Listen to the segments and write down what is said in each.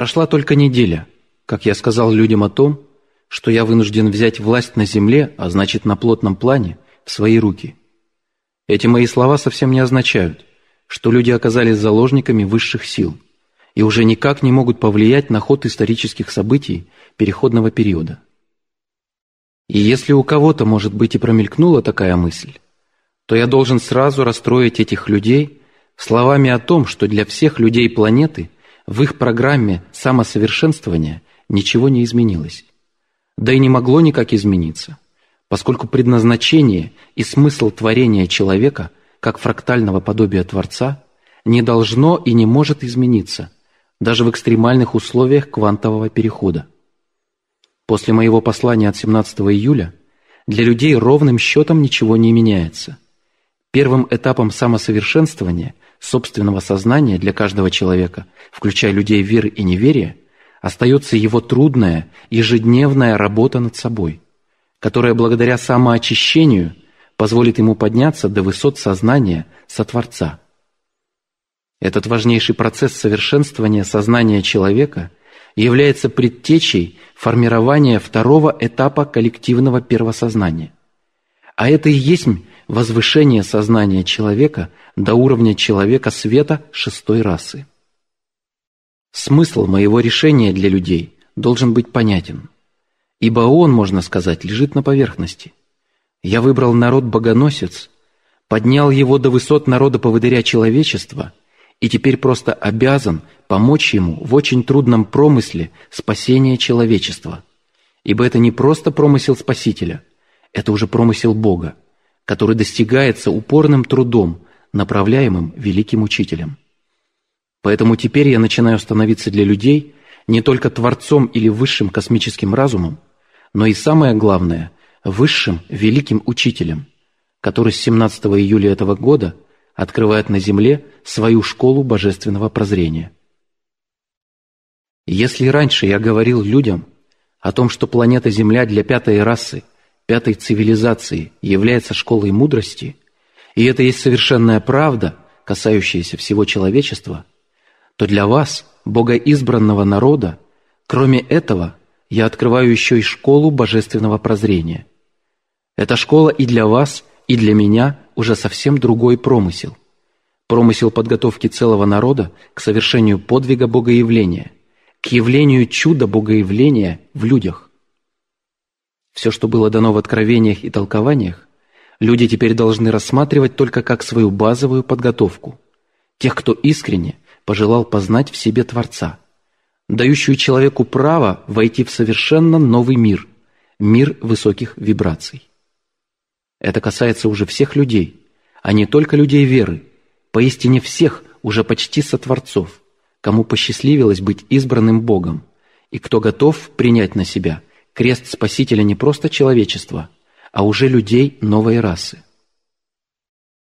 Прошла только неделя, как я сказал людям о том, что я вынужден взять власть на земле, а значит на плотном плане, в свои руки. Эти мои слова совсем не означают, что люди оказались заложниками высших сил и уже никак не могут повлиять на ход исторических событий переходного периода. И если у кого-то, может быть, и промелькнула такая мысль, то я должен сразу расстроить этих людей словами о том, что для всех людей планеты – в их программе самосовершенствования ничего не изменилось. Да и не могло никак измениться, поскольку предназначение и смысл творения человека как фрактального подобия Творца не должно и не может измениться, даже в экстремальных условиях квантового перехода. После моего послания от 17 июля для людей ровным счетом ничего не меняется. Первым этапом самосовершенствования – собственного сознания для каждого человека, включая людей веры и неверия, остается его трудная, ежедневная работа над собой, которая благодаря самоочищению позволит ему подняться до высот сознания Сотворца. Этот важнейший процесс совершенствования сознания человека является предтечей формирования второго этапа коллективного первосознания – а это и есть возвышение сознания человека до уровня человека света шестой расы. Смысл моего решения для людей должен быть понятен, ибо он, можно сказать, лежит на поверхности. Я выбрал народ-богоносец, поднял его до высот народа-поводыря человечества и теперь просто обязан помочь ему в очень трудном промысле спасения человечества, ибо это не просто промысел спасителя – это уже промысел Бога, который достигается упорным трудом, направляемым великим учителем. Поэтому теперь я начинаю становиться для людей не только творцом или высшим космическим разумом, но и самое главное – высшим великим учителем, который с 17 июля этого года открывает на Земле свою школу божественного прозрения. Если раньше я говорил людям о том, что планета Земля для пятой расы – пятой цивилизации является школой мудрости, и это есть совершенная правда, касающаяся всего человечества, то для вас, бога избранного народа, кроме этого, я открываю еще и школу божественного прозрения. Эта школа и для вас, и для меня уже совсем другой промысел. Промысел подготовки целого народа к совершению подвига богоявления, к явлению чуда богоявления в людях. Все, что было дано в откровениях и толкованиях, люди теперь должны рассматривать только как свою базовую подготовку. Тех, кто искренне пожелал познать в себе Творца, дающую человеку право войти в совершенно новый мир, мир высоких вибраций. Это касается уже всех людей, а не только людей веры, поистине всех уже почти сотворцов, кому посчастливилось быть избранным Богом, и кто готов принять на себя – Крест Спасителя не просто человечества, а уже людей новой расы.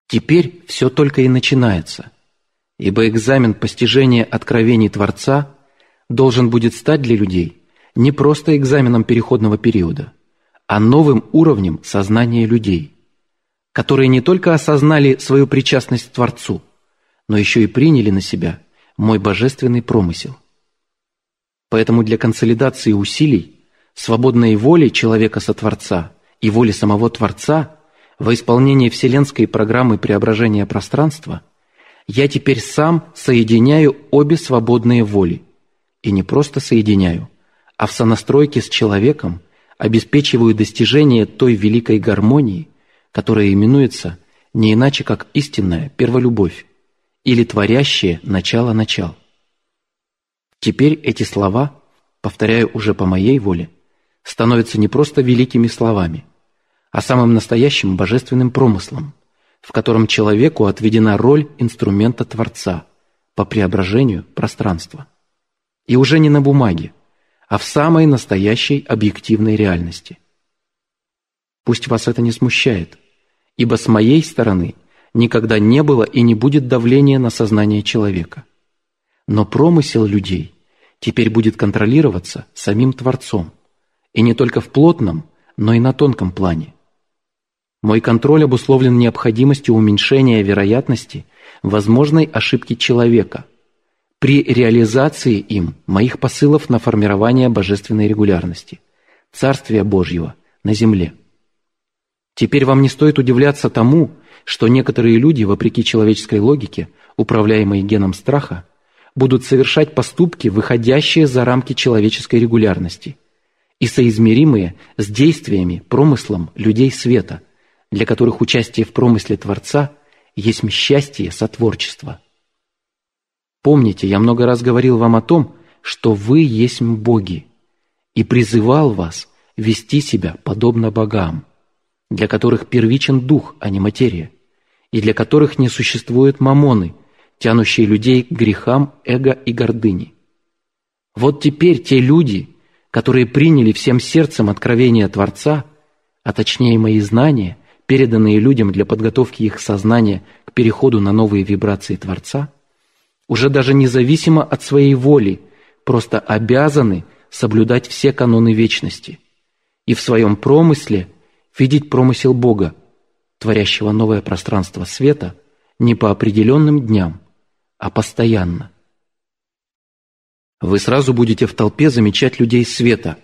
Теперь все только и начинается, ибо экзамен постижения откровений Творца должен будет стать для людей не просто экзаменом переходного периода, а новым уровнем сознания людей, которые не только осознали свою причастность к Творцу, но еще и приняли на себя мой божественный промысел. Поэтому для консолидации усилий свободной воли человека-сотворца и воли самого Творца во исполнении вселенской программы преображения пространства, я теперь сам соединяю обе свободные воли. И не просто соединяю, а в сонастройке с человеком обеспечиваю достижение той великой гармонии, которая именуется не иначе, как истинная перволюбовь или творящее начало начал. Теперь эти слова повторяю уже по моей воле, становятся не просто великими словами, а самым настоящим божественным промыслом, в котором человеку отведена роль инструмента Творца по преображению пространства. И уже не на бумаге, а в самой настоящей объективной реальности. Пусть вас это не смущает, ибо с моей стороны никогда не было и не будет давления на сознание человека. Но промысел людей теперь будет контролироваться самим Творцом – и не только в плотном, но и на тонком плане. Мой контроль обусловлен необходимостью уменьшения вероятности возможной ошибки человека при реализации им моих посылов на формирование божественной регулярности, Царствия Божьего на земле. Теперь вам не стоит удивляться тому, что некоторые люди, вопреки человеческой логике, управляемые геном страха, будут совершать поступки, выходящие за рамки человеческой регулярности – и соизмеримые с действиями, промыслом людей света, для которых участие в промысле Творца есть счастье сотворчества. Помните, я много раз говорил вам о том, что вы есть боги, и призывал вас вести себя подобно богам, для которых первичен дух, а не материя, и для которых не существует мамоны, тянущие людей к грехам эго и гордыни. Вот теперь те люди – которые приняли всем сердцем откровение Творца, а точнее мои знания, переданные людям для подготовки их сознания к переходу на новые вибрации Творца, уже даже независимо от своей воли, просто обязаны соблюдать все каноны вечности и в своем промысле видеть промысел Бога, творящего новое пространство света не по определенным дням, а постоянно вы сразу будете в толпе замечать людей света,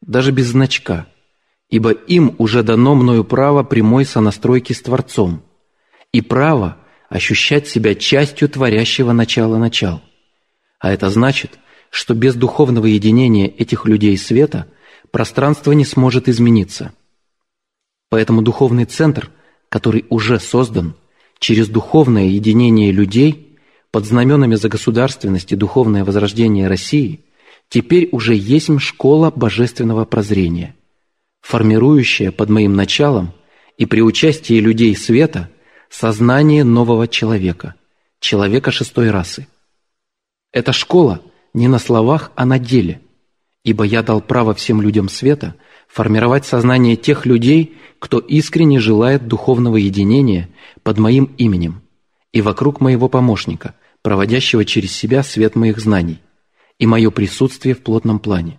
даже без значка, ибо им уже дано мною право прямой сонастройки с Творцом и право ощущать себя частью творящего начала начал. А это значит, что без духовного единения этих людей света пространство не сможет измениться. Поэтому духовный центр, который уже создан, через духовное единение людей – под знаменами за государственность и духовное возрождение России теперь уже есть школа божественного прозрения, формирующая под моим началом и при участии людей света сознание нового человека, человека шестой расы. Эта школа не на словах, а на деле, ибо я дал право всем людям света формировать сознание тех людей, кто искренне желает духовного единения под моим именем – и вокруг моего помощника, проводящего через себя свет моих знаний и мое присутствие в плотном плане.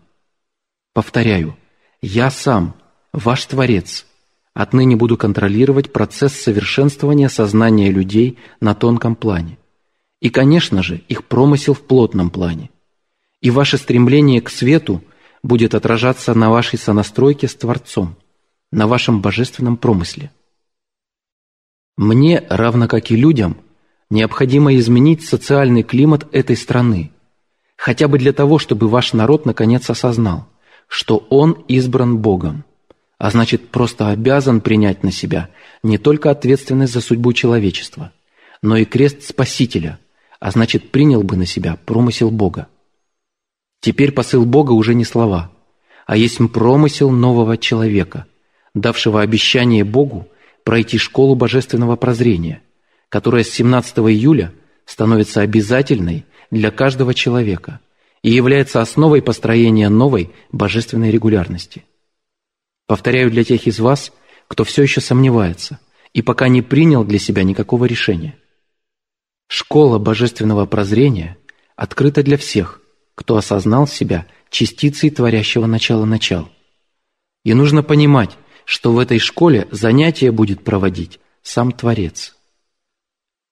Повторяю, я сам, ваш Творец, отныне буду контролировать процесс совершенствования сознания людей на тонком плане. И, конечно же, их промысел в плотном плане. И ваше стремление к свету будет отражаться на вашей сонастройке с Творцом, на вашем божественном промысле. Мне, равно как и людям – Необходимо изменить социальный климат этой страны, хотя бы для того, чтобы ваш народ наконец осознал, что он избран Богом, а значит просто обязан принять на себя не только ответственность за судьбу человечества, но и крест Спасителя, а значит принял бы на себя промысел Бога. Теперь посыл Бога уже не слова, а есть промысел нового человека, давшего обещание Богу пройти школу божественного прозрения – которая с 17 июля становится обязательной для каждого человека и является основой построения новой божественной регулярности. Повторяю для тех из вас, кто все еще сомневается и пока не принял для себя никакого решения. Школа божественного прозрения открыта для всех, кто осознал себя частицей творящего начала начал. И нужно понимать, что в этой школе занятия будет проводить сам Творец.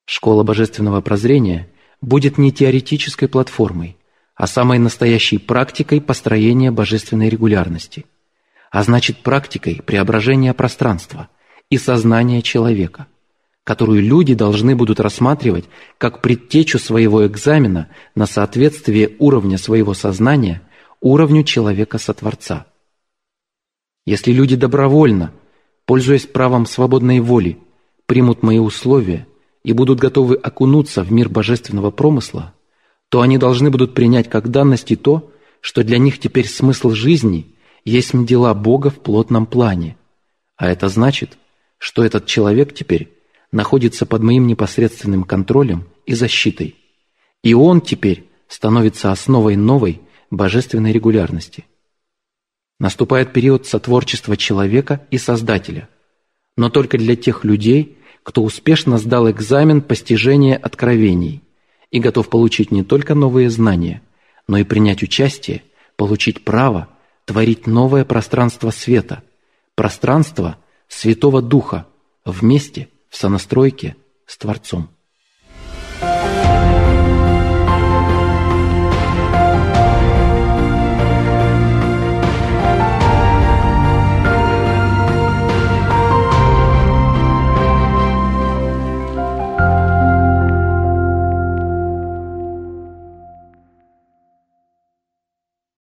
Школа божественного прозрения будет не теоретической платформой, а самой настоящей практикой построения божественной регулярности, а значит практикой преображения пространства и сознания человека, которую люди должны будут рассматривать как предтечу своего экзамена на соответствие уровня своего сознания уровню человека-сотворца. Если люди добровольно, пользуясь правом свободной воли, примут мои условия – и будут готовы окунуться в мир божественного промысла, то они должны будут принять как данность и то, что для них теперь смысл жизни есть дела Бога в плотном плане. А это значит, что этот человек теперь находится под моим непосредственным контролем и защитой. И он теперь становится основой новой божественной регулярности. Наступает период сотворчества человека и Создателя, но только для тех людей, кто успешно сдал экзамен постижения откровений и готов получить не только новые знания, но и принять участие, получить право творить новое пространство света, пространство Святого Духа вместе в сонастройке с Творцом.